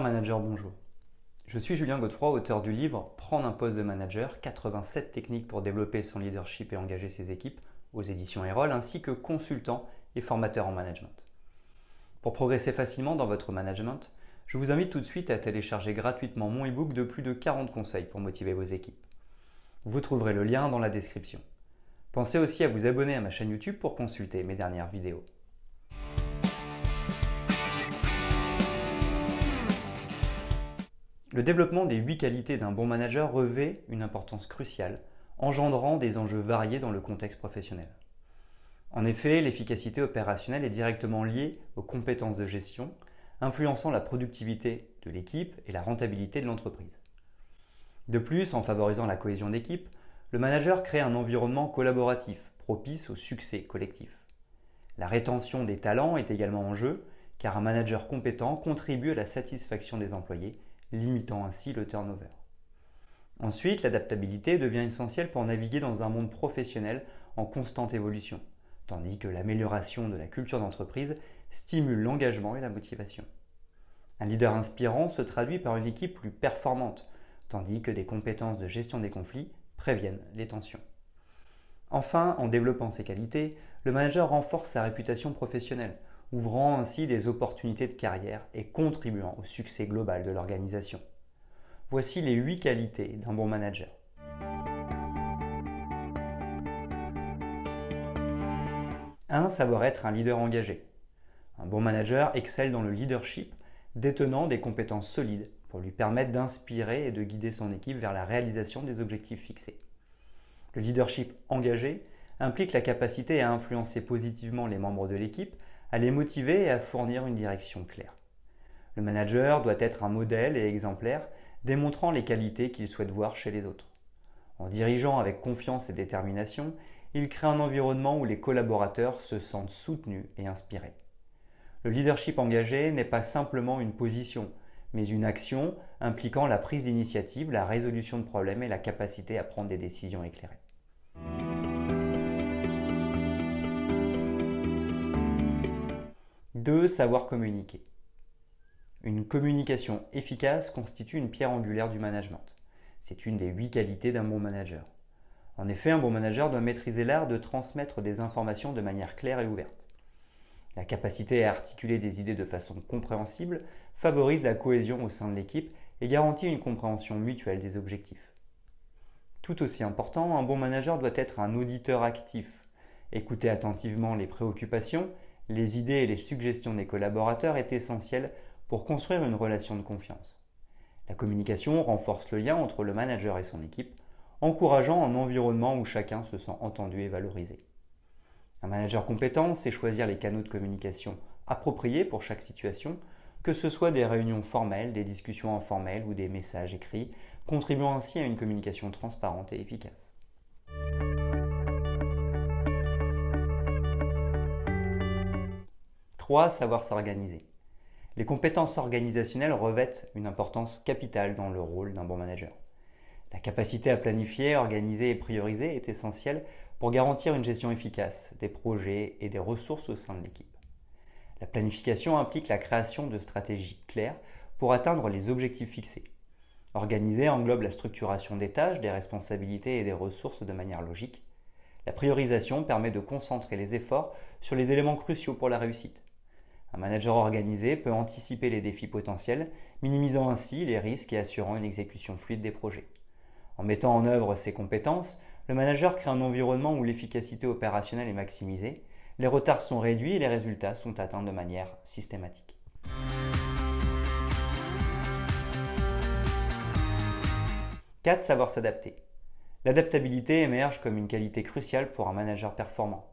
manager, bonjour. Je suis Julien Godefroy, auteur du livre Prendre un poste de manager 87 techniques pour développer son leadership et engager ses équipes aux éditions Erol, ainsi que consultant et formateur en management. Pour progresser facilement dans votre management, je vous invite tout de suite à télécharger gratuitement mon e-book de plus de 40 conseils pour motiver vos équipes. Vous trouverez le lien dans la description. Pensez aussi à vous abonner à ma chaîne YouTube pour consulter mes dernières vidéos. Le développement des huit qualités d'un bon manager revêt une importance cruciale, engendrant des enjeux variés dans le contexte professionnel. En effet, l'efficacité opérationnelle est directement liée aux compétences de gestion, influençant la productivité de l'équipe et la rentabilité de l'entreprise. De plus, en favorisant la cohésion d'équipe, le manager crée un environnement collaboratif propice au succès collectif. La rétention des talents est également en jeu, car un manager compétent contribue à la satisfaction des employés limitant ainsi le turnover. Ensuite, l'adaptabilité devient essentielle pour naviguer dans un monde professionnel en constante évolution, tandis que l'amélioration de la culture d'entreprise stimule l'engagement et la motivation. Un leader inspirant se traduit par une équipe plus performante, tandis que des compétences de gestion des conflits préviennent les tensions. Enfin, en développant ses qualités, le manager renforce sa réputation professionnelle ouvrant ainsi des opportunités de carrière et contribuant au succès global de l'organisation. Voici les 8 qualités d'un bon manager. 1- Savoir être un leader engagé. Un bon manager excelle dans le leadership, détenant des compétences solides pour lui permettre d'inspirer et de guider son équipe vers la réalisation des objectifs fixés. Le leadership engagé implique la capacité à influencer positivement les membres de l'équipe à les motiver et à fournir une direction claire. Le manager doit être un modèle et exemplaire, démontrant les qualités qu'il souhaite voir chez les autres. En dirigeant avec confiance et détermination, il crée un environnement où les collaborateurs se sentent soutenus et inspirés. Le leadership engagé n'est pas simplement une position, mais une action impliquant la prise d'initiative, la résolution de problèmes et la capacité à prendre des décisions éclairées. 2. Savoir communiquer. Une communication efficace constitue une pierre angulaire du management. C'est une des huit qualités d'un bon manager. En effet, un bon manager doit maîtriser l'art de transmettre des informations de manière claire et ouverte. La capacité à articuler des idées de façon compréhensible favorise la cohésion au sein de l'équipe et garantit une compréhension mutuelle des objectifs. Tout aussi important, un bon manager doit être un auditeur actif, écouter attentivement les préoccupations les idées et les suggestions des collaborateurs est essentielles pour construire une relation de confiance. La communication renforce le lien entre le manager et son équipe, encourageant un environnement où chacun se sent entendu et valorisé. Un manager compétent sait choisir les canaux de communication appropriés pour chaque situation, que ce soit des réunions formelles, des discussions informelles ou des messages écrits, contribuant ainsi à une communication transparente et efficace. Savoir s'organiser. Les compétences organisationnelles revêtent une importance capitale dans le rôle d'un bon manager. La capacité à planifier, organiser et prioriser est essentielle pour garantir une gestion efficace des projets et des ressources au sein de l'équipe. La planification implique la création de stratégies claires pour atteindre les objectifs fixés. Organiser englobe la structuration des tâches, des responsabilités et des ressources de manière logique. La priorisation permet de concentrer les efforts sur les éléments cruciaux pour la réussite. Un manager organisé peut anticiper les défis potentiels, minimisant ainsi les risques et assurant une exécution fluide des projets. En mettant en œuvre ses compétences, le manager crée un environnement où l'efficacité opérationnelle est maximisée, les retards sont réduits et les résultats sont atteints de manière systématique. 4. Savoir s'adapter. L'adaptabilité émerge comme une qualité cruciale pour un manager performant.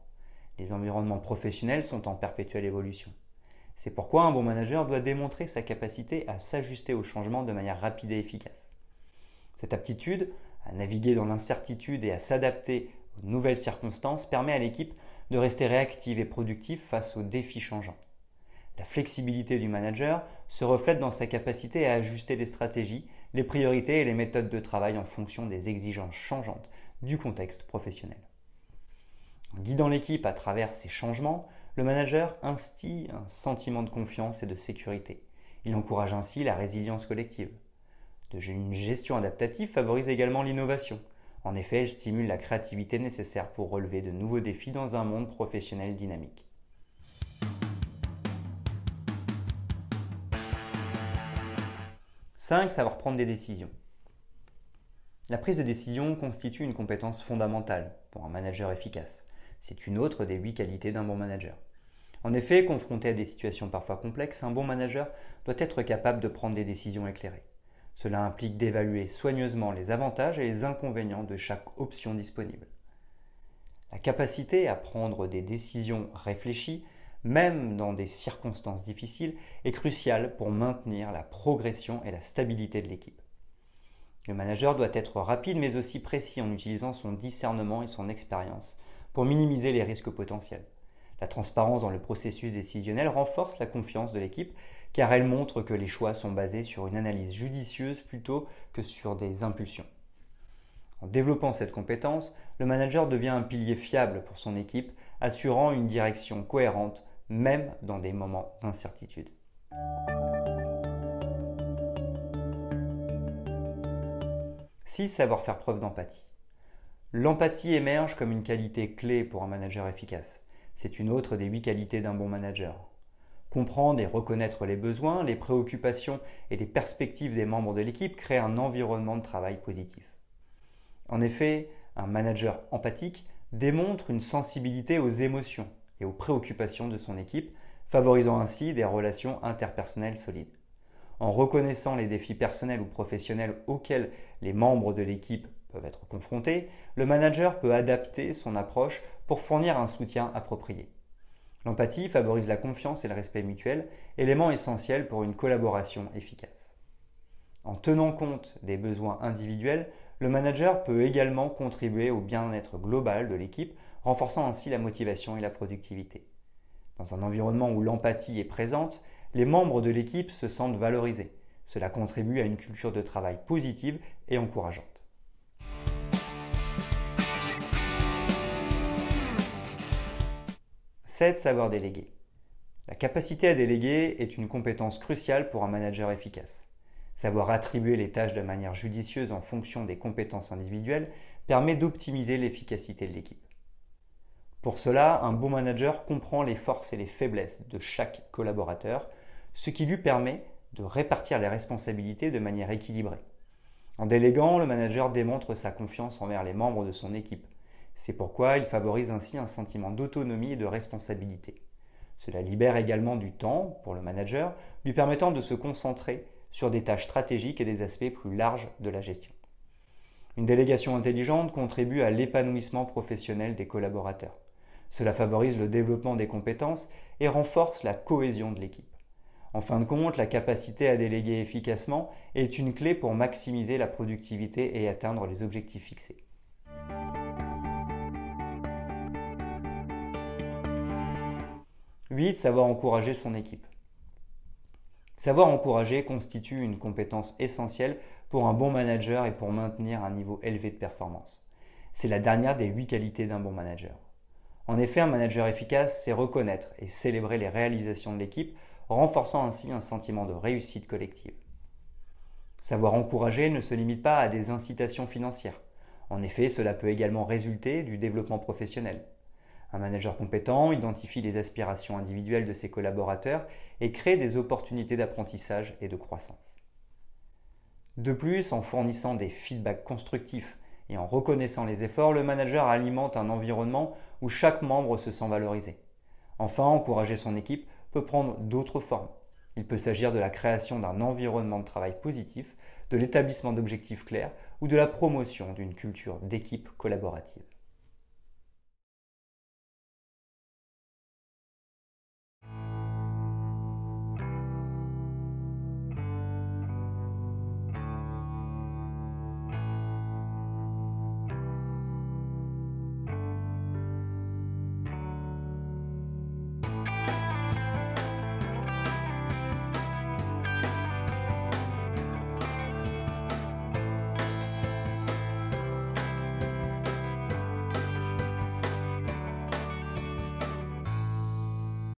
Les environnements professionnels sont en perpétuelle évolution. C'est pourquoi un bon manager doit démontrer sa capacité à s'ajuster aux changements de manière rapide et efficace. Cette aptitude à naviguer dans l'incertitude et à s'adapter aux nouvelles circonstances permet à l'équipe de rester réactive et productive face aux défis changeants. La flexibilité du manager se reflète dans sa capacité à ajuster les stratégies, les priorités et les méthodes de travail en fonction des exigences changeantes du contexte professionnel. En guidant l'équipe à travers ces changements, le manager instille un sentiment de confiance et de sécurité. Il encourage ainsi la résilience collective. Une gestion adaptative favorise également l'innovation. En effet, elle stimule la créativité nécessaire pour relever de nouveaux défis dans un monde professionnel dynamique. 5. Savoir prendre des décisions. La prise de décision constitue une compétence fondamentale pour un manager efficace. C'est une autre des huit qualités d'un bon manager. En effet, confronté à des situations parfois complexes, un bon manager doit être capable de prendre des décisions éclairées. Cela implique d'évaluer soigneusement les avantages et les inconvénients de chaque option disponible. La capacité à prendre des décisions réfléchies, même dans des circonstances difficiles, est cruciale pour maintenir la progression et la stabilité de l'équipe. Le manager doit être rapide mais aussi précis en utilisant son discernement et son expérience pour minimiser les risques potentiels. La transparence dans le processus décisionnel renforce la confiance de l'équipe car elle montre que les choix sont basés sur une analyse judicieuse plutôt que sur des impulsions. En développant cette compétence, le manager devient un pilier fiable pour son équipe, assurant une direction cohérente même dans des moments d'incertitude. 6. Savoir faire preuve d'empathie. L'empathie émerge comme une qualité clé pour un manager efficace. C'est une autre des huit qualités d'un bon manager. Comprendre et reconnaître les besoins, les préoccupations et les perspectives des membres de l'équipe crée un environnement de travail positif. En effet, un manager empathique démontre une sensibilité aux émotions et aux préoccupations de son équipe, favorisant ainsi des relations interpersonnelles solides. En reconnaissant les défis personnels ou professionnels auxquels les membres de l'équipe peuvent être confrontés, le manager peut adapter son approche pour fournir un soutien approprié. L'empathie favorise la confiance et le respect mutuel, éléments essentiels pour une collaboration efficace. En tenant compte des besoins individuels, le manager peut également contribuer au bien-être global de l'équipe, renforçant ainsi la motivation et la productivité. Dans un environnement où l'empathie est présente, les membres de l'équipe se sentent valorisés. Cela contribue à une culture de travail positive et encourageante. savoir déléguer. La capacité à déléguer est une compétence cruciale pour un manager efficace. Savoir attribuer les tâches de manière judicieuse en fonction des compétences individuelles permet d'optimiser l'efficacité de l'équipe. Pour cela, un bon manager comprend les forces et les faiblesses de chaque collaborateur, ce qui lui permet de répartir les responsabilités de manière équilibrée. En déléguant, le manager démontre sa confiance envers les membres de son équipe, c'est pourquoi il favorise ainsi un sentiment d'autonomie et de responsabilité. Cela libère également du temps pour le manager, lui permettant de se concentrer sur des tâches stratégiques et des aspects plus larges de la gestion. Une délégation intelligente contribue à l'épanouissement professionnel des collaborateurs. Cela favorise le développement des compétences et renforce la cohésion de l'équipe. En fin de compte, la capacité à déléguer efficacement est une clé pour maximiser la productivité et atteindre les objectifs fixés. 8. Savoir encourager son équipe. Savoir encourager constitue une compétence essentielle pour un bon manager et pour maintenir un niveau élevé de performance. C'est la dernière des 8 qualités d'un bon manager. En effet, un manager efficace, c'est reconnaître et célébrer les réalisations de l'équipe, renforçant ainsi un sentiment de réussite collective. Savoir encourager ne se limite pas à des incitations financières. En effet, cela peut également résulter du développement professionnel. Un manager compétent identifie les aspirations individuelles de ses collaborateurs et crée des opportunités d'apprentissage et de croissance. De plus, en fournissant des feedbacks constructifs et en reconnaissant les efforts, le manager alimente un environnement où chaque membre se sent valorisé. Enfin, encourager son équipe peut prendre d'autres formes. Il peut s'agir de la création d'un environnement de travail positif, de l'établissement d'objectifs clairs ou de la promotion d'une culture d'équipe collaborative.